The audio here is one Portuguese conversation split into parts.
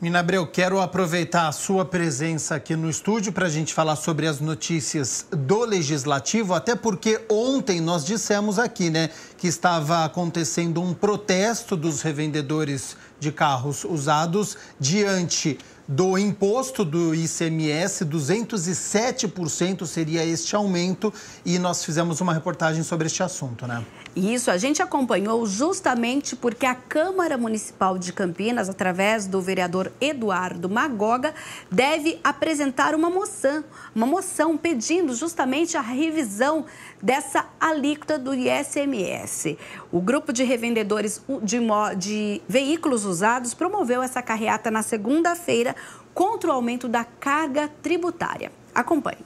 Minabreu, quero aproveitar a sua presença aqui no estúdio para a gente falar sobre as notícias do Legislativo, até porque ontem nós dissemos aqui, né, que estava acontecendo um protesto dos revendedores de carros usados diante do imposto do ICMS, 207% seria este aumento e nós fizemos uma reportagem sobre este assunto, né? Isso, a gente acompanhou justamente porque a Câmara Municipal de Campinas, através do vereador Eduardo Magoga, deve apresentar uma moção, uma moção pedindo justamente a revisão dessa alíquota do ICMS. O grupo de revendedores de, de veículos usados promoveu essa carreata na segunda-feira contra o aumento da carga tributária. Acompanhe.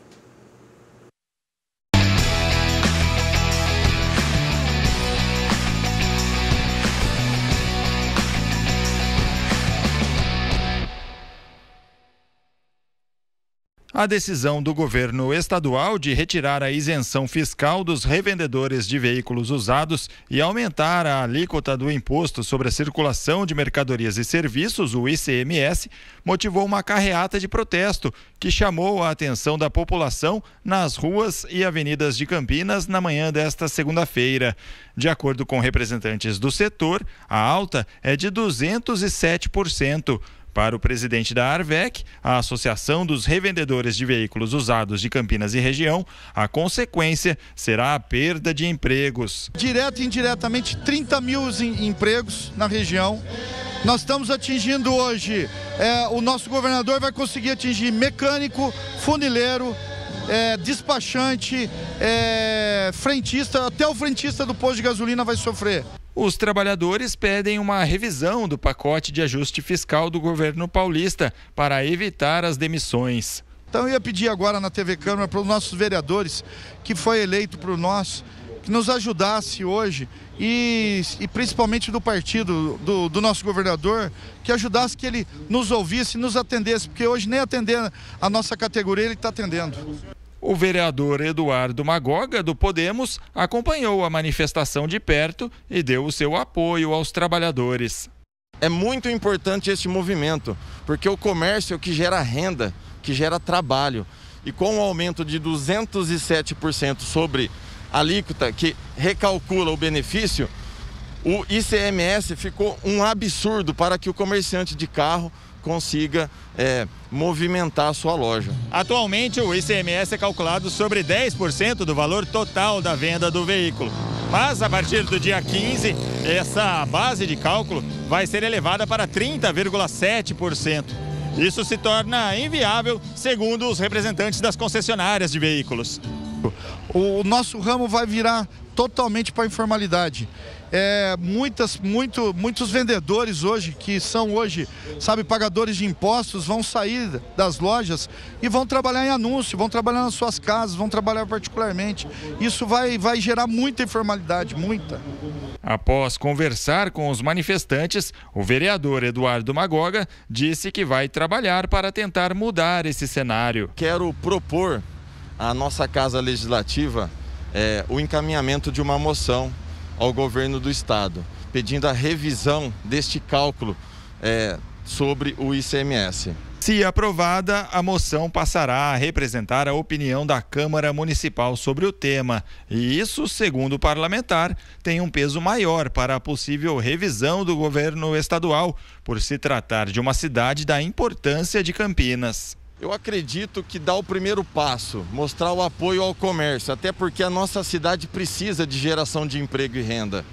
a decisão do governo estadual de retirar a isenção fiscal dos revendedores de veículos usados e aumentar a alíquota do Imposto sobre a Circulação de Mercadorias e Serviços, o ICMS, motivou uma carreata de protesto que chamou a atenção da população nas ruas e avenidas de Campinas na manhã desta segunda-feira. De acordo com representantes do setor, a alta é de 207%. Para o presidente da Arvec, a Associação dos Revendedores de Veículos Usados de Campinas e Região, a consequência será a perda de empregos. Direto e indiretamente, 30 mil empregos na região. Nós estamos atingindo hoje, é, o nosso governador vai conseguir atingir mecânico, funileiro, é, despachante, é, frentista, até o frentista do posto de gasolina vai sofrer. Os trabalhadores pedem uma revisão do pacote de ajuste fiscal do governo paulista para evitar as demissões. Então eu ia pedir agora na TV Câmara para os nossos vereadores, que foi eleito para o nosso, que nos ajudasse hoje e, e principalmente do partido, do, do, nosso governador, que ajudasse que ele nos ouvisse, nos atendesse, porque hoje nem atender a nossa categoria ele está atendendo. O vereador Eduardo Magoga, do Podemos, acompanhou a manifestação de perto e deu o seu apoio aos trabalhadores. É muito importante este movimento, porque o comércio é o que gera renda, que gera trabalho. E com o aumento de 207% sobre a alíquota que recalcula o benefício, o ICMS ficou um absurdo para que o comerciante de carro consiga é, movimentar a sua loja. Atualmente, o ICMS é calculado sobre 10% do valor total da venda do veículo. Mas a partir do dia 15, essa base de cálculo vai ser elevada para 30,7%. Isso se torna inviável, segundo os representantes das concessionárias de veículos. O nosso ramo vai virar totalmente para a informalidade é, muitas, muito, muitos vendedores hoje, que são hoje, sabe, pagadores de impostos, vão sair das lojas e vão trabalhar em anúncio, vão trabalhar nas suas casas, vão trabalhar particularmente. Isso vai, vai gerar muita informalidade, muita. Após conversar com os manifestantes, o vereador Eduardo Magoga disse que vai trabalhar para tentar mudar esse cenário. Quero propor à nossa Casa Legislativa é, o encaminhamento de uma moção ao governo do estado, pedindo a revisão deste cálculo é, sobre o ICMS. Se aprovada, a moção passará a representar a opinião da Câmara Municipal sobre o tema. E isso, segundo o parlamentar, tem um peso maior para a possível revisão do governo estadual, por se tratar de uma cidade da importância de Campinas. Eu acredito que dá o primeiro passo, mostrar o apoio ao comércio, até porque a nossa cidade precisa de geração de emprego e renda.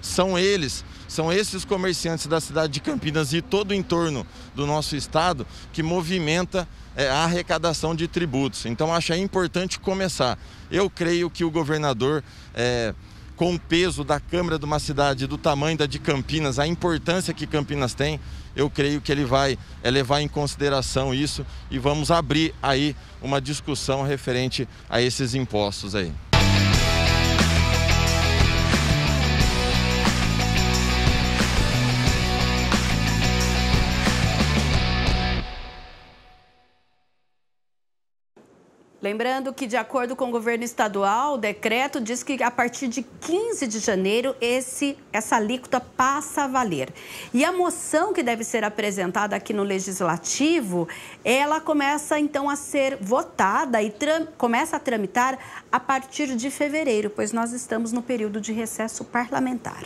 São eles, são esses comerciantes da cidade de Campinas e todo o entorno do nosso estado que movimenta é, a arrecadação de tributos. Então acho é importante começar. Eu creio que o governador é, com o peso da Câmara de uma cidade, do tamanho da de Campinas, a importância que Campinas tem, eu creio que ele vai é, levar em consideração isso e vamos abrir aí uma discussão referente a esses impostos aí. Lembrando que, de acordo com o governo estadual, o decreto diz que a partir de 15 de janeiro esse, essa alíquota passa a valer. E a moção que deve ser apresentada aqui no Legislativo, ela começa então a ser votada e começa a tramitar a partir de fevereiro, pois nós estamos no período de recesso parlamentar.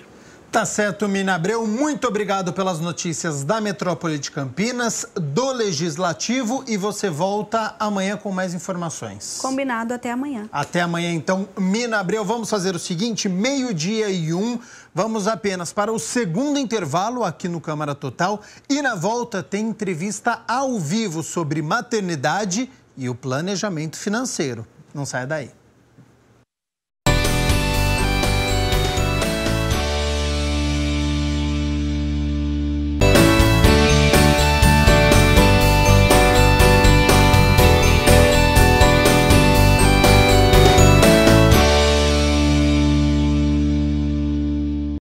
Tá certo, Mina Abreu. Muito obrigado pelas notícias da Metrópole de Campinas, do Legislativo e você volta amanhã com mais informações. Combinado, até amanhã. Até amanhã, então, Mina Abreu. Vamos fazer o seguinte: meio-dia e um, vamos apenas para o segundo intervalo aqui no Câmara Total e na volta tem entrevista ao vivo sobre maternidade e o planejamento financeiro. Não saia daí.